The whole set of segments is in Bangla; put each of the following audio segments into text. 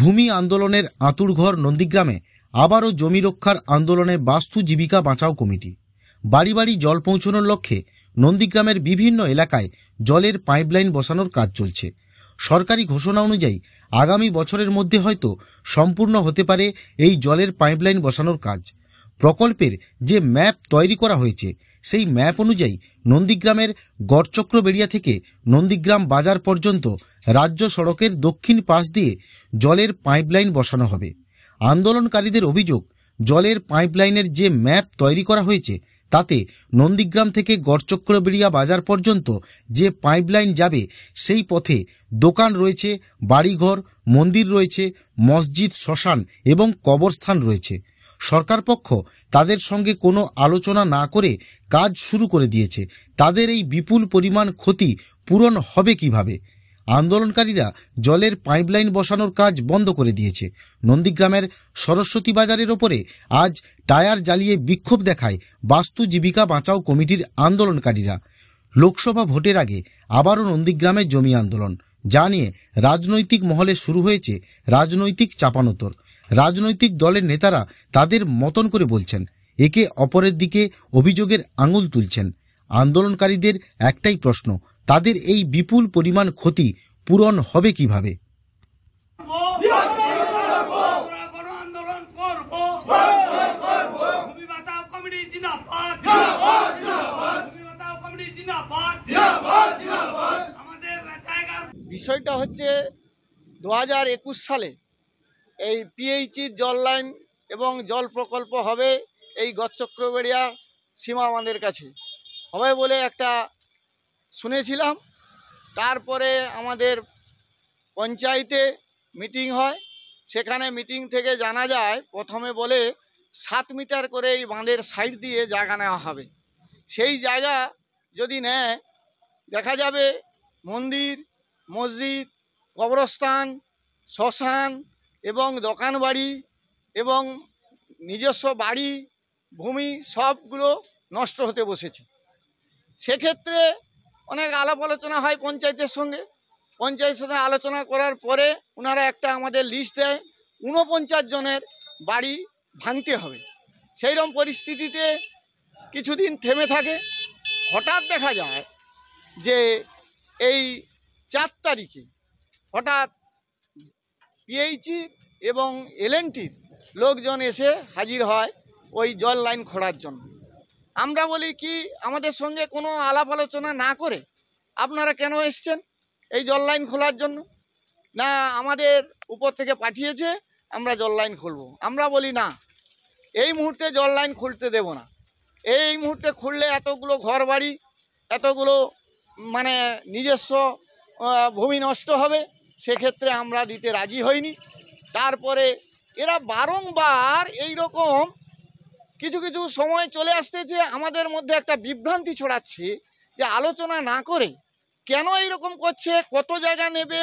ভূমি আন্দোলনের আঁতুড়ঘর নন্দীগ্রামে আবারও জমি রক্ষার আন্দোলনে বাস্তু জীবিকা বাঁচাও কমিটি বাড়ি বাড়ি জল পৌঁছানোর লক্ষ্যে নন্দীগ্রামের বিভিন্ন এলাকায় জলের পাইপলাইন বসানোর কাজ চলছে সরকারি ঘোষণা অনুযায়ী আগামী বছরের মধ্যে হয়তো সম্পূর্ণ হতে পারে এই জলের পাইপলাইন বসানোর কাজ প্রকল্পের যে ম্যাপ তৈরি করা হয়েছে সেই ম্যাপ অনুযায়ী নন্দীগ্রামের গড়চক্র বেড়িয়া থেকে নন্দীগ্রাম বাজার পর্যন্ত রাজ্য সড়কের দক্ষিণ পাশ দিয়ে জলের পাইপলাইন বসানো হবে আন্দোলনকারীদের অভিযোগ জলের পাইপলাইনের যে ম্যাপ তৈরি করা হয়েছে তাতে নন্দীগ্রাম থেকে গড়চক্র বেড়িয়া বাজার পর্যন্ত যে পাইপলাইন যাবে সেই পথে দোকান রয়েছে বাড়িঘর মন্দির রয়েছে মসজিদ শ্মশান এবং কবরস্থান রয়েছে সরকার পক্ষ তাদের সঙ্গে কোনো আলোচনা না করে কাজ শুরু করে দিয়েছে তাদের এই বিপুল পরিমাণ ক্ষতি পূরণ হবে কিভাবে আন্দোলনকারীরা জলের পাইপলাইন বসানোর কাজ বন্ধ করে দিয়েছে নন্দীগ্রামের সরস্বতী বাজারের ওপরে আজ টায়ার জ্বালিয়ে বিক্ষোভ দেখায় বাস্তু জীবিকা বাঁচাও কমিটির আন্দোলনকারীরা লোকসভা ভোটের আগে আবারও নন্দীগ্রামে জমি আন্দোলন যা নিয়ে রাজনৈতিক মহলে শুরু হয়েছে রাজনৈতিক চাপানোতর রাজনৈতিক দলের নেতারা তাদের মতন করে বলছেন একে অপরের দিকে অভিযোগের আঙুল তুলছেন আন্দোলনকারীদের একটাই প্রশ্ন তাদের এই বিপুল পরিমাণ ক্ষতি পূরণ হবে কিভাবে বিষয়টা হচ্ছে দু সালে এই পিএইচি জল লাইন এবং জল প্রকল্প হবে এই গচ্চক্রবেড়িয়া সীমা আমাদের কাছে হবে বলে একটা শুনেছিলাম তারপরে আমাদের পঞ্চায়েতে মিটিং হয় সেখানে মিটিং থেকে জানা যায় প্রথমে বলে সাত মিটার করে এই বাঁধের সাইড দিয়ে জায়গা নেওয়া হবে সেই জায়গা যদি নেয় দেখা যাবে মন্দির মসজিদ কবরস্থান শ্মশান এবং দোকান বাড়ি এবং নিজস্ব বাড়ি ভূমি সবগুলো নষ্ট হতে বসেছে সেক্ষেত্রে অনেক আলাপ আলোচনা হয় পঞ্চায়েতের সঙ্গে পঞ্চায়েতের সাথে আলোচনা করার পরে ওনারা একটা আমাদের লিস্ট দেয় ঊনপঞ্চাশ জনের বাড়ি ভাঙতে হবে সেই রকম পরিস্থিতিতে কিছুদিন থেমে থাকে হঠাৎ দেখা যায় যে এই চার তারিখে হঠাৎ পিএইচি e এবং এলএনটির লোকজন এসে হাজির হয় ওই জল লাইন খোঁড়ার জন্য আমরা বলি কি আমাদের সঙ্গে কোনো আলাপ আলোচনা না করে আপনারা কেন এসছেন এই জল লাইন খোলার জন্য না আমাদের উপর থেকে পাঠিয়েছে আমরা জল লাইন খুলবো আমরা বলি না এই মুহূর্তে জল লাইন খুলতে দেব না এই মুহূর্তে খুললে এতগুলো ঘর বাড়ি এতগুলো মানে নিজস্ব ভূমি নষ্ট হবে সেক্ষেত্রে আমরা দিতে রাজি হইনি তারপরে এরা বারংবার এই রকম কিছু কিছু সময় চলে আসতে যে আমাদের মধ্যে একটা বিভ্রান্তি ছড়াচ্ছে যে আলোচনা না করে কেন এই রকম করছে কত জায়গা নেবে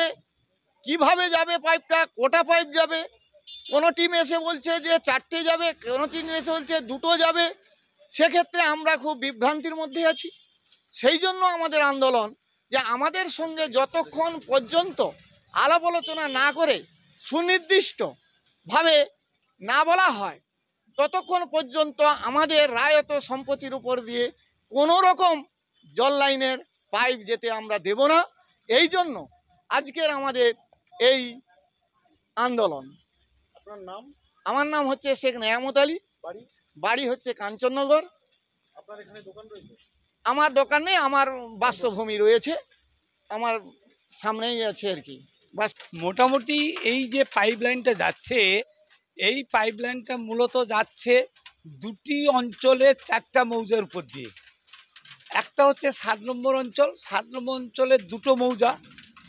কিভাবে যাবে পাইপটা কটা পাইপ যাবে কোনো টিম এসে বলছে যে চারটে যাবে কোনো টিম এসে বলছে দুটো যাবে সেক্ষেত্রে আমরা খুব বিভ্রান্তির মধ্যে আছি সেই জন্য আমাদের আন্দোলন যে আমাদের সঙ্গে যতক্ষণ পর্যন্ত আলাপ আলোচনা না করে সুনির্দিষ্টভাবে না বলা হয় ততক্ষণ পর্যন্ত আমাদের রায়ত সম্পত্তির উপর দিয়ে কোনো রকম জল লাইনের পাইপ যেতে আমরা দেব না এই জন্য আজকের আমাদের এই আন্দোলন আপনার নাম আমার নাম হচ্ছে শেখ নেয়ামত আলী বাড়ি বাড়ি হচ্ছে কাঞ্চননগর আপনার এখানে দোকান রয়েছে আমার দোকান নেই আমার বাস্তবভূমি রয়েছে আমার সামনেই আছে আর কি বাস মোটামুটি এই যে পাইপ লাইনটা যাচ্ছে এই পাইপ লাইনটা মূলত যাচ্ছে দুটি অঞ্চলে চারটা মৌজার উপর দিয়ে একটা হচ্ছে সাত নম্বর অঞ্চল সাত নম্বর অঞ্চলের দুটো মৌজা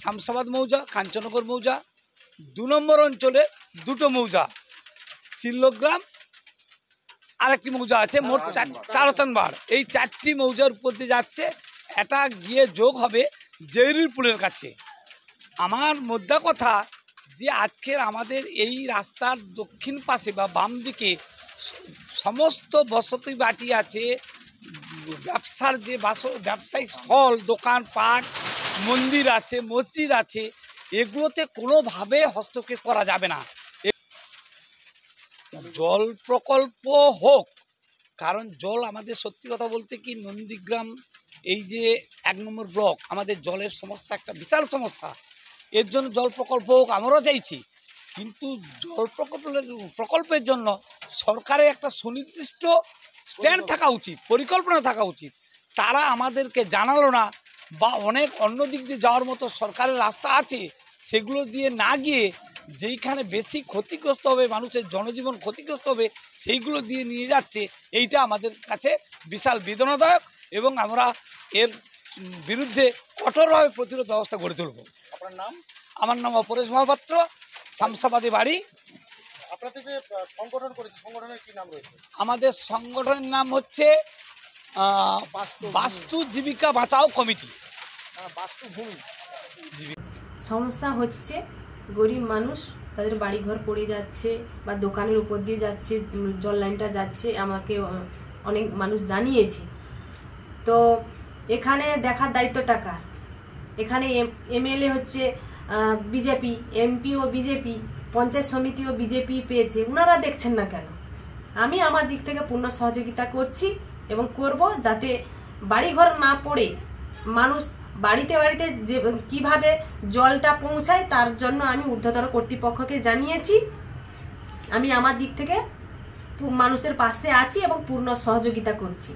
শামসাবাদ মৌজা কাঞ্চনগর মৌজা দু নম্বর অঞ্চলে দুটো মৌজা চিল্লগ্রাম আরেকটি মৌজা আছে মোট চারস্থানবার এই চারটি মৌজার উপর দিয়ে যাচ্ছে এটা গিয়ে যোগ হবে জেরির পুলের কাছে আমার মোদ্দা কথা যে আজকের আমাদের এই রাস্তার দক্ষিণ পাশে বা বাম দিকে সমস্ত বসতি বাটি আছে ব্যবসার যে বাস ব্যবসায়িক স্থল দোকান পাট মন্দির আছে মসজিদ আছে এগুলোতে কোনোভাবে হস্তক্ষেপ করা যাবে না জল প্রকল্প হোক কারণ জল আমাদের সত্যি কথা বলতে কি নন্দীগ্রাম এই যে এক নম্বর ব্লক আমাদের জলের সমস্যা একটা বিশাল সমস্যা এর জন্য জল প্রকল্প হোক আমরাও চাইছি কিন্তু জল প্রকল্পের প্রকল্পের জন্য সরকারের একটা সুনির্দিষ্ট স্ট্যান্ড থাকা উচিত পরিকল্পনা থাকা উচিত তারা আমাদেরকে জানালো না বা অনেক অন্য দিক দিয়ে যাওয়ার মতো সরকারের রাস্তা আছে সেগুলো দিয়ে না গিয়ে যেইখানে বেশি ক্ষতিগ্রস্ত হবে মানুষের জনজীবন ক্ষতিগ্রস্ত হবে সেইগুলো দিয়ে নিয়ে যাচ্ছে এইটা আমাদের কাছে বিশাল বেদনাদায়ক এবং আমরা এর বিরুদ্ধে কঠোরভাবে প্রতিরোধ ব্যবস্থা গড়ে তুলব আপনার নাম আমার নাম অপরেশ মহাপাত্র শামসাবাদী বাড়ি আপনাদের যে সংগঠন করেছে সংগঠনের কি নাম রয়েছে আমাদের সংগঠনের নাম হচ্ছে বাস্তু জীবিকা বাঁচাও কমিটি হ্যাঁ, বাস্তুভূমি সমস্যা হচ্ছে গরিব মানুষ তাদের বাড়িঘর পড়ে যাচ্ছে বা দোকানের উপর দিয়ে যাচ্ছে জল লাইনটা যাচ্ছে আমাকে অনেক মানুষ জানিয়েছে তো এখানে দেখার দায়িত্ব টাকা এখানে এমএলএ হচ্ছে বিজেপি এমপি ও বিজেপি পঞ্চায়েত সমিতি ও বিজেপি পেয়েছে ওনারা দেখছেন না কেন আমি আমার দিক থেকে পূর্ণ সহযোগিতা করছি এবং করব যাতে বাড়িঘর না পড়ে মানুষ বাড়িতে বাড়িতে যে কীভাবে জলটা পৌঁছায় তার জন্য আমি ঊর্ধ্বতর কর্তৃপক্ষকে জানিয়েছি আমি আমার দিক থেকে মানুষের পাশে আছি এবং পূর্ণ সহযোগিতা করছি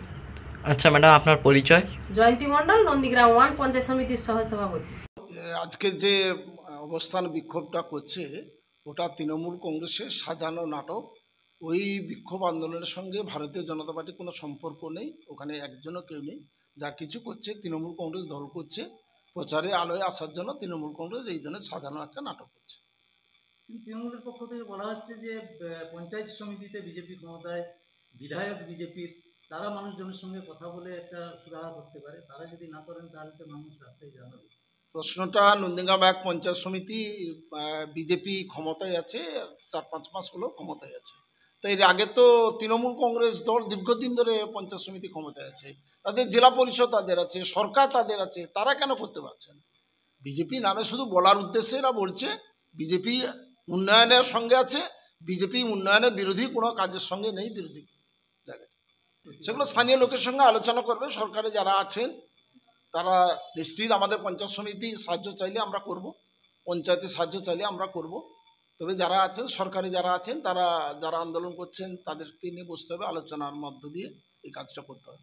আচ্ছা ম্যাডাম আপনার পরিচয় জয়ন্তী মণ্ডল নন্দীগ্রাম ওয়ান পঞ্চায়েত সমিতির সহসভাপতি আজকের যে অবস্থান বিক্ষোভটা করছে ওটা তৃণমূল কংগ্রেসের সাজানো নাটক ওই বিক্ষোভ আন্দোলনের সঙ্গে ভারতীয় জনতা পার্টির কোনো সম্পর্ক নেই ওখানে একজনও কেউ নেই যা কিছু করছে তৃণমূল কংগ্রেস দল করছে প্রচারে আলোয় আসার জন্য তৃণমূল কংগ্রেস এই ধরনের সাজানো একটা নাটক করছে তৃণমূলের পক্ষ থেকে বলা হচ্ছে যে পঞ্চায়েত সমিতিতে বিজেপি ক্ষমতায় বিধায়ক বিজেপির তারা মানুষজনের সঙ্গে কথা বলে একটা সুরাহা করতে পারে তারা যদি না করেন তাহলে তো মানুষ রাস্তায় জানাবে প্রশ্নটা নন্দিগ্রাম এক পঞ্চায়েত সমিতি বিজেপি ক্ষমতায় আছে চার পাঁচ মাস হলেও ক্ষমতায় আছে তো এর আগে তো তৃণমূল কংগ্রেস দল দীর্ঘদিন ধরে পঞ্চায়েত সমিতি ক্ষমতায় আছে তাদের জেলা পরিষদ তাদের আছে সরকার তাদের আছে তারা কেন করতে পারছে না বিজেপি নামে শুধু বলার উদ্দেশ্যে এরা বলছে বিজেপি উন্নয়নের সঙ্গে আছে বিজেপি উন্নয়নের বিরোধী কোনো কাজের সঙ্গে নেই বিরোধী সেগুলো স্থানীয় লোকের সঙ্গে আলোচনা করবে সরকারে যারা আছেন তারা নিশ্চিত আমাদের পঞ্চায়েত সমিতি সাহায্য চাইলে আমরা করব পঞ্চায়েতে সাহায্য চাইলে আমরা করব তবে যারা আছেন সরকারি যারা আছেন তারা যারা আন্দোলন করছেন তাদেরকে নিয়ে বসতে হবে আলোচনার মধ্য দিয়ে এই কাজটা করতে হবে